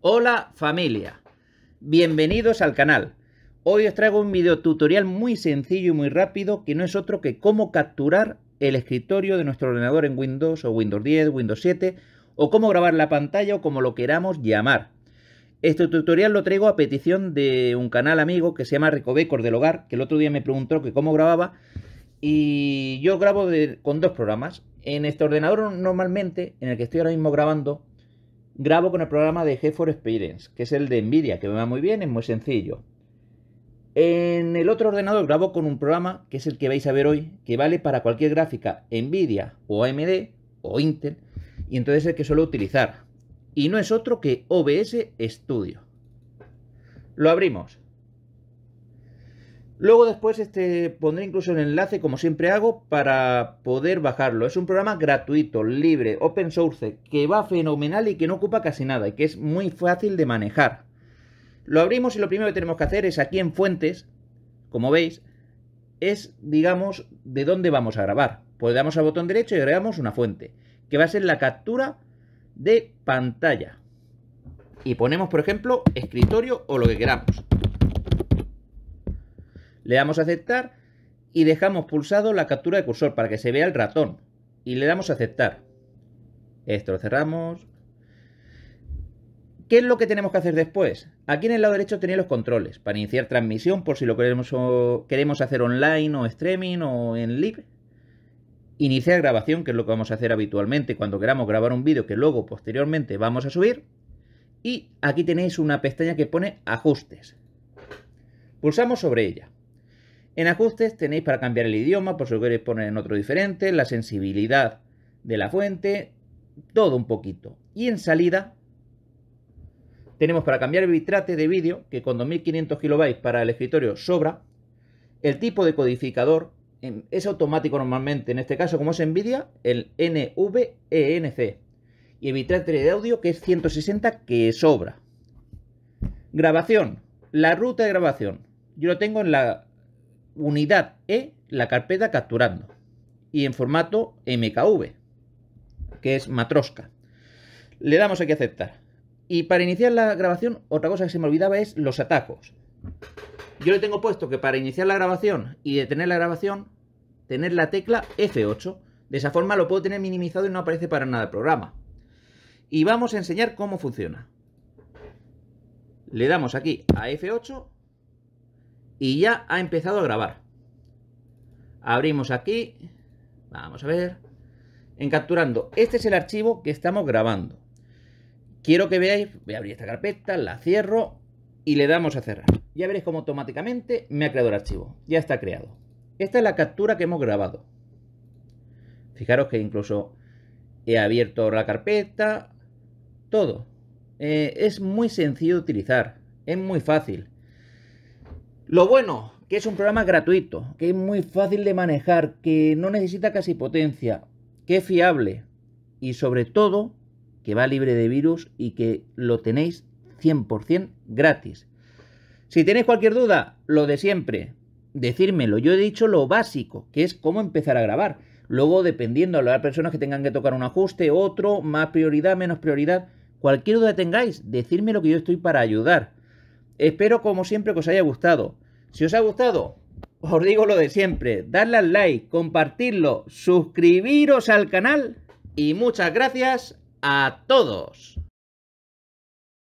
Hola familia, bienvenidos al canal. Hoy os traigo un video tutorial muy sencillo y muy rápido que no es otro que cómo capturar el escritorio de nuestro ordenador en Windows o Windows 10, Windows 7 o cómo grabar la pantalla o como lo queramos llamar. Este tutorial lo traigo a petición de un canal amigo que se llama Recovecos del Hogar, que el otro día me preguntó que cómo grababa y yo grabo con dos programas. En este ordenador normalmente, en el que estoy ahora mismo grabando, grabo con el programa de GeForce Experience, que es el de Nvidia, que me va muy bien, es muy sencillo. En el otro ordenador grabo con un programa, que es el que vais a ver hoy, que vale para cualquier gráfica Nvidia o AMD o Intel, y entonces es el que suelo utilizar. Y no es otro que OBS Studio. Lo abrimos. Luego después este, pondré incluso el enlace, como siempre hago, para poder bajarlo. Es un programa gratuito, libre, open source, que va fenomenal y que no ocupa casi nada y que es muy fácil de manejar. Lo abrimos y lo primero que tenemos que hacer es aquí en Fuentes, como veis, es, digamos, de dónde vamos a grabar. Pues damos al botón derecho y agregamos una fuente, que va a ser la captura de pantalla. Y ponemos, por ejemplo, escritorio o lo que queramos. Le damos a aceptar y dejamos pulsado la captura de cursor para que se vea el ratón. Y le damos a aceptar. Esto lo cerramos. ¿Qué es lo que tenemos que hacer después? Aquí en el lado derecho tenéis los controles para iniciar transmisión por si lo queremos, queremos hacer online o streaming o en live. Iniciar grabación, que es lo que vamos a hacer habitualmente cuando queramos grabar un vídeo que luego posteriormente vamos a subir. Y aquí tenéis una pestaña que pone ajustes. Pulsamos sobre ella. En ajustes tenéis para cambiar el idioma, por si lo queréis poner en otro diferente, la sensibilidad de la fuente, todo un poquito. Y en salida tenemos para cambiar el bitrate de vídeo, que con 2500 kilobytes para el escritorio sobra. El tipo de codificador es automático normalmente, en este caso como es NVIDIA, el NVENC. Y el bitrate de audio que es 160 que sobra. Grabación, la ruta de grabación. Yo lo tengo en la unidad E la carpeta capturando y en formato MKV, que es matrosca. Le damos aquí a aceptar. Y para iniciar la grabación, otra cosa que se me olvidaba es los atacos Yo le tengo puesto que para iniciar la grabación y detener la grabación, tener la tecla F8. De esa forma lo puedo tener minimizado y no aparece para nada el programa. Y vamos a enseñar cómo funciona. Le damos aquí a F8 y ya ha empezado a grabar. Abrimos aquí, vamos a ver, en capturando. Este es el archivo que estamos grabando. Quiero que veáis, voy a abrir esta carpeta, la cierro y le damos a cerrar. Ya veréis cómo automáticamente me ha creado el archivo. Ya está creado. Esta es la captura que hemos grabado. Fijaros que incluso he abierto la carpeta, todo. Eh, es muy sencillo de utilizar, es muy fácil. Lo bueno, que es un programa gratuito, que es muy fácil de manejar, que no necesita casi potencia, que es fiable y sobre todo que va libre de virus y que lo tenéis 100% gratis. Si tenéis cualquier duda, lo de siempre, decírmelo. Yo he dicho lo básico, que es cómo empezar a grabar. Luego, dependiendo, las personas que tengan que tocar un ajuste, otro, más prioridad, menos prioridad. Cualquier duda tengáis, decírmelo que yo estoy para ayudar. Espero como siempre que os haya gustado. Si os ha gustado, os digo lo de siempre, darle al like, compartirlo, suscribiros al canal y muchas gracias a todos.